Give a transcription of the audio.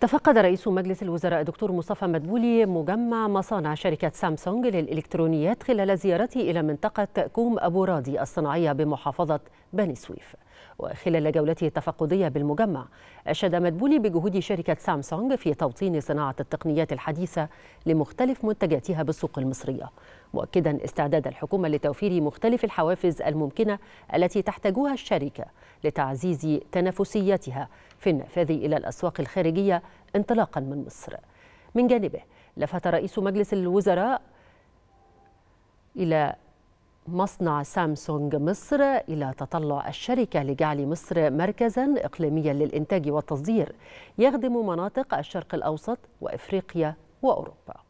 تفقد رئيس مجلس الوزراء الدكتور مصطفى مدبولي مجمع مصانع شركة سامسونج للإلكترونيات خلال زيارته إلى منطقة كوم أبو رادي الصناعية بمحافظة بني سويف وخلال جولته التفقدية بالمجمع أشاد مدبولي بجهود شركة سامسونج في توطين صناعة التقنيات الحديثة لمختلف منتجاتها بالسوق المصرية مؤكدا استعداد الحكومة لتوفير مختلف الحوافز الممكنة التي تحتاجها الشركة لتعزيز تنافسيتها في النفاذ إلى الأسواق الخارجية انطلاقا من مصر من جانبه لفت رئيس مجلس الوزراء إلى مصنع سامسونج مصر إلى تطلع الشركة لجعل مصر مركزا إقليميا للإنتاج والتصدير يخدم مناطق الشرق الأوسط وإفريقيا وأوروبا